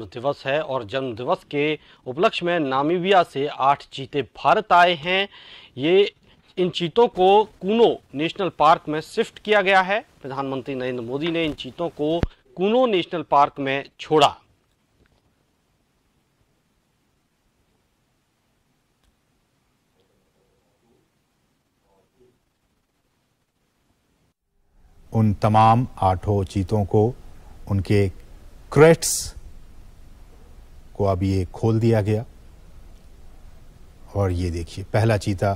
जन्म दिवस है और जन्म दिवस के उपलक्ष्य में नामीबिया से आठ चीते भारत आए हैं ये इन चीतों को कूनो नेशनल पार्क में शिफ्ट किया गया है प्रधानमंत्री नरेंद्र मोदी ने इन चीतों को कूनो नेशनल पार्क में छोड़ा उन तमाम आठों चीतों को उनके क्रेट्स को अब ये खोल दिया गया और ये देखिए पहला चीता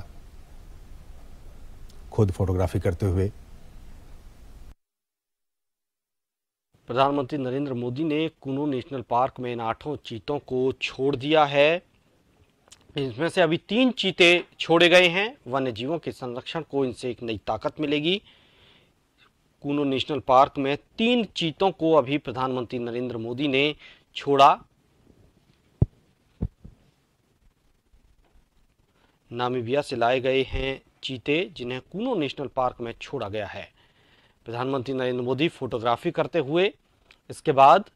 खुद फोटोग्राफी करते हुए प्रधानमंत्री नरेंद्र मोदी ने कुनो नेशनल पार्क में इन आठों चीतों को छोड़ दिया है इसमें से अभी तीन चीते छोड़े गए हैं वन्य जीवों के संरक्षण को इनसे एक नई ताकत मिलेगी कुनो नेशनल पार्क में तीन चीतों को अभी प्रधानमंत्री नरेंद्र मोदी ने छोड़ा नामीबिया से लाए गए हैं चीते जिन्हें कूनो नेशनल पार्क में छोड़ा गया है प्रधानमंत्री नरेंद्र मोदी फोटोग्राफी करते हुए इसके बाद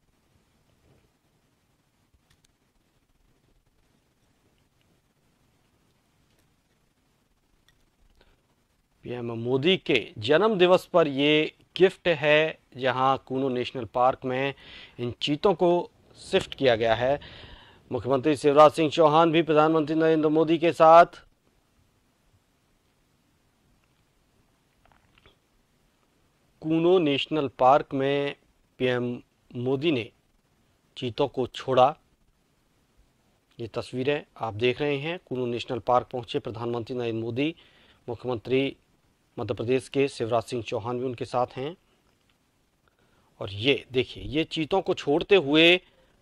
पीएम मोदी के जन्म दिवस पर ये गिफ्ट है जहां कूनो नेशनल पार्क में इन चीतों को शिफ्ट किया गया है मुख्यमंत्री शिवराज सिंह चौहान भी प्रधानमंत्री नरेंद्र मोदी के साथ कूनो नेशनल पार्क में पीएम मोदी ने चीतों को छोड़ा ये तस्वीरें आप देख रहे हैं कूनो नेशनल पार्क पहुंचे प्रधानमंत्री नरेंद्र मोदी मुख्यमंत्री मध्य प्रदेश के शिवराज सिंह चौहान भी उनके साथ हैं और ये देखिए ये चीतों को छोड़ते हुए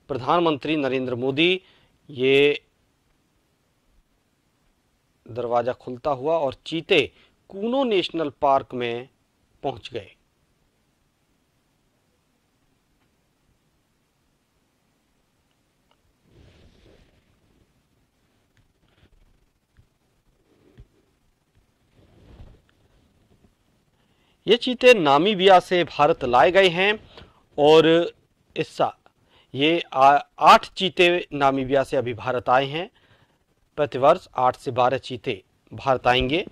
प्रधानमंत्री नरेंद्र मोदी ये दरवाज़ा खुलता हुआ और चीते कूनो नेशनल पार्क में पहुंच गए ये चीते नामीबिया से भारत लाए गए हैं और इस ये आठ चीते नामीबिया से अभी भारत आए हैं प्रतिवर्ष आठ से बारह चीते भारत आएंगे